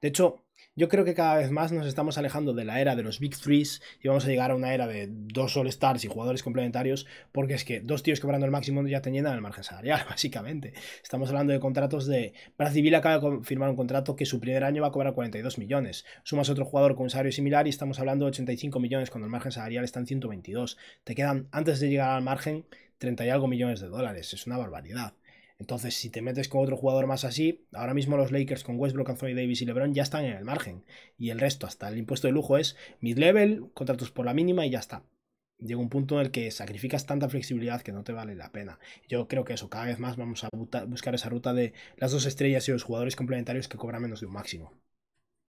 De hecho, yo creo que cada vez más nos estamos alejando de la era de los Big Threes y vamos a llegar a una era de dos All-Stars y jugadores complementarios, porque es que dos tíos cobrando el máximo ya te llenan el margen salarial, básicamente. Estamos hablando de contratos de. para civil acaba de firmar un contrato que su primer año va a cobrar 42 millones. Sumas otro jugador con un salario similar y estamos hablando de 85 millones cuando el margen salarial está en 122. Te quedan, antes de llegar al margen, 30 y algo millones de dólares. Es una barbaridad. Entonces, si te metes con otro jugador más así, ahora mismo los Lakers con Westbrook, Anthony Davis y LeBron ya están en el margen. Y el resto, hasta el impuesto de lujo, es mid-level, contratos por la mínima y ya está. Llega un punto en el que sacrificas tanta flexibilidad que no te vale la pena. Yo creo que eso, cada vez más vamos a buscar esa ruta de las dos estrellas y los jugadores complementarios que cobran menos de un máximo.